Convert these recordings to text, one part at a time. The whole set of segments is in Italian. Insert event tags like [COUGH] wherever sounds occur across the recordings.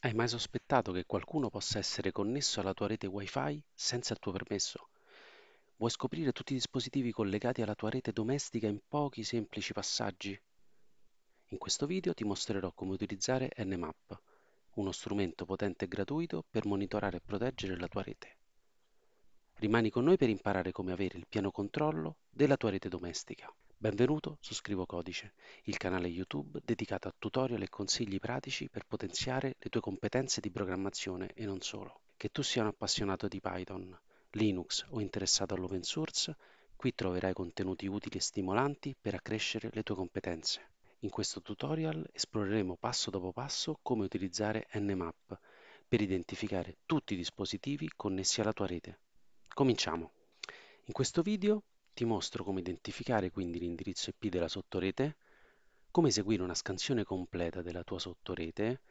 Hai mai sospettato che qualcuno possa essere connesso alla tua rete Wi-Fi senza il tuo permesso? Vuoi scoprire tutti i dispositivi collegati alla tua rete domestica in pochi semplici passaggi? In questo video ti mostrerò come utilizzare Nmap, uno strumento potente e gratuito per monitorare e proteggere la tua rete. Rimani con noi per imparare come avere il pieno controllo della tua rete domestica. Benvenuto su Scrivo Codice, il canale YouTube dedicato a tutorial e consigli pratici per potenziare le tue competenze di programmazione e non solo. Che tu sia un appassionato di Python, Linux o interessato all'open source, qui troverai contenuti utili e stimolanti per accrescere le tue competenze. In questo tutorial esploreremo passo dopo passo come utilizzare Nmap per identificare tutti i dispositivi connessi alla tua rete. Cominciamo! In questo video ti mostro come identificare quindi l'indirizzo IP della sottorete, come eseguire una scansione completa della tua sottorete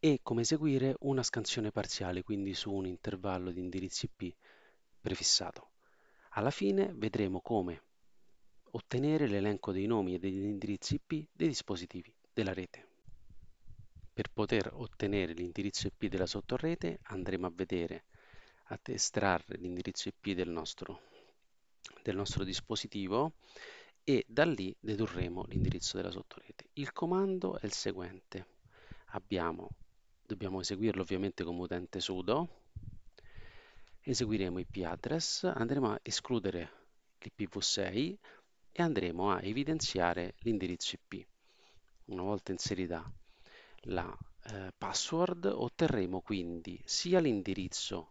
e come eseguire una scansione parziale, quindi su un intervallo di indirizzi IP prefissato. Alla fine vedremo come ottenere l'elenco dei nomi e degli indirizzi IP dei dispositivi della rete. Per poter ottenere l'indirizzo IP della sottorete andremo a vedere, ad estrarre l'indirizzo IP del nostro del nostro dispositivo e da lì dedurremo l'indirizzo della sottorete. Il comando è il seguente. Abbiamo, dobbiamo eseguirlo ovviamente come utente sudo, eseguiremo IP address, andremo a escludere l'IPv6 e andremo a evidenziare l'indirizzo IP. Una volta inserita la eh, password otterremo quindi sia l'indirizzo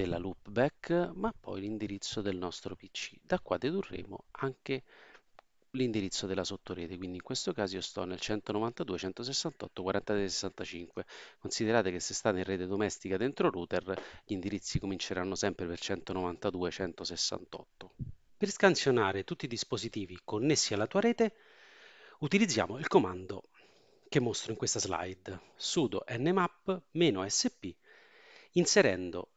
della loopback ma poi l'indirizzo del nostro PC. Da qua dedurremo anche l'indirizzo della sottorete, quindi in questo caso io sto nel 192, 168, 43, 65. Considerate che se state in rete domestica dentro router, gli indirizzi cominceranno sempre per 192, 168. Per scansionare tutti i dispositivi connessi alla tua rete, utilizziamo il comando che mostro in questa slide, sudo nmap-sp, inserendo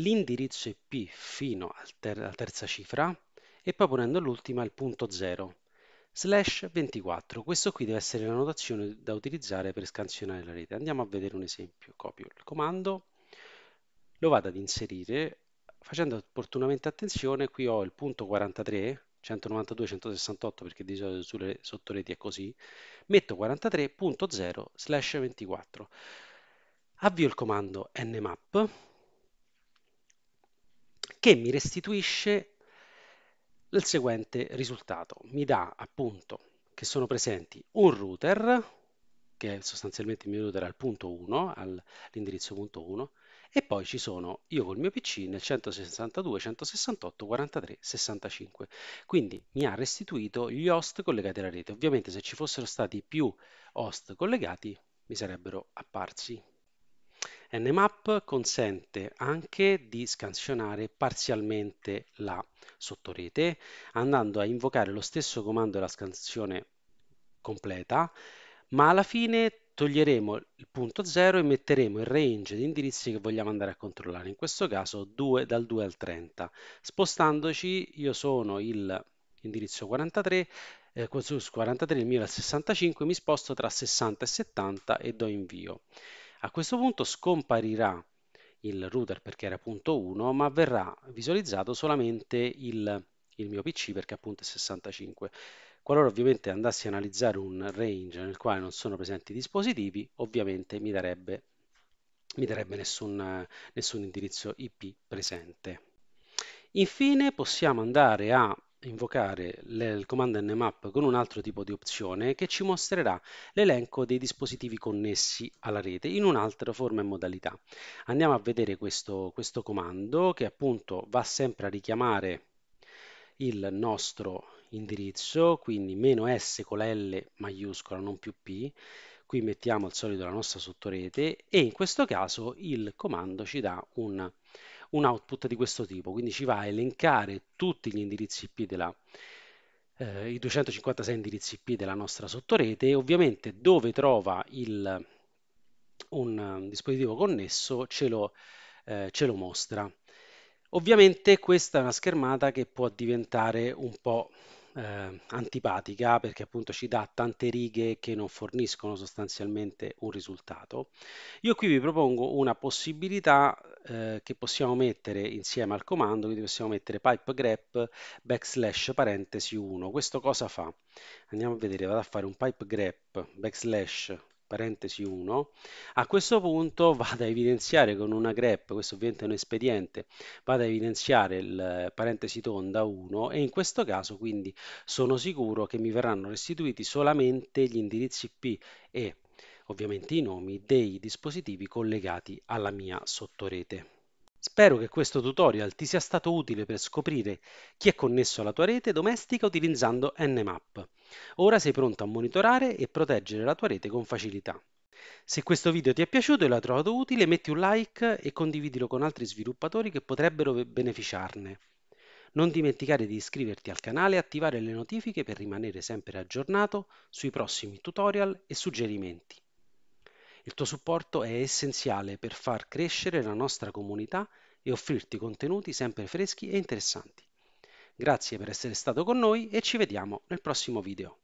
l'indirizzo IP fino ter alla terza cifra e poi ponendo l'ultima il punto 0 slash 24 questo qui deve essere la notazione da utilizzare per scansionare la rete andiamo a vedere un esempio copio il comando lo vado ad inserire facendo opportunamente attenzione qui ho il punto 43 192 168 perché di solito sulle sottoreti è così metto 43.0 slash 24 avvio il comando nmap che mi restituisce il seguente risultato. Mi dà appunto che sono presenti un router, che è sostanzialmente il mio router al punto 1, all'indirizzo punto 1, e poi ci sono io col mio PC nel 162, 168, 43, 65. Quindi mi ha restituito gli host collegati alla rete. Ovviamente se ci fossero stati più host collegati mi sarebbero apparsi Nmap consente anche di scansionare parzialmente la sottorete andando a invocare lo stesso comando della scansione completa, ma alla fine toglieremo il punto 0 e metteremo il range di indirizzi che vogliamo andare a controllare, in questo caso 2, dal 2 al 30. Spostandoci io sono l'indirizzo 43, eh, 43, il mio è il 65, mi sposto tra 60 e 70 e do invio. A questo punto scomparirà il router perché era punto 1, ma verrà visualizzato solamente il, il mio PC perché appunto è 65. Qualora ovviamente andassi a analizzare un range nel quale non sono presenti dispositivi, ovviamente mi darebbe, mi darebbe nessun, nessun indirizzo IP presente. Infine possiamo andare a invocare il comando nmap con un altro tipo di opzione che ci mostrerà l'elenco dei dispositivi connessi alla rete in un'altra forma e modalità. Andiamo a vedere questo, questo comando che appunto va sempre a richiamare il nostro indirizzo, quindi meno S con la L maiuscola, non più P, qui mettiamo al solito la nostra sottorete e in questo caso il comando ci dà un, un output di questo tipo, quindi ci va a elencare tutti gli indirizzi IP della, eh, i 256 indirizzi IP della nostra sottorete e ovviamente dove trova il, un, um, dispositivo connesso ce lo, eh, ce lo mostra. Ovviamente questa è una schermata che può diventare un po' eh, antipatica perché appunto ci dà tante righe che non forniscono sostanzialmente un risultato. Io qui vi propongo una possibilità eh, che possiamo mettere insieme al comando, quindi possiamo mettere pipe grep backslash parentesi 1. Questo cosa fa? Andiamo a vedere, vado a fare un pipe grep backslash parentesi 1, a questo punto [LAUGHS] vado a evidenziare con una grep, questo ovviamente è un espediente, vado a evidenziare il eh, parentesi tonda 1 e in questo caso quindi sono sicuro che mi verranno restituiti solamente gli indirizzi IP e ovviamente i nomi dei dispositivi collegati alla mia sottorete. Spero che questo tutorial ti sia stato utile per scoprire chi è connesso alla tua rete domestica utilizzando Nmap. Ora sei pronto a monitorare e proteggere la tua rete con facilità. Se questo video ti è piaciuto e l'hai trovato utile, metti un like e condividilo con altri sviluppatori che potrebbero beneficiarne. Non dimenticare di iscriverti al canale e attivare le notifiche per rimanere sempre aggiornato sui prossimi tutorial e suggerimenti. Il tuo supporto è essenziale per far crescere la nostra comunità e offrirti contenuti sempre freschi e interessanti. Grazie per essere stato con noi e ci vediamo nel prossimo video.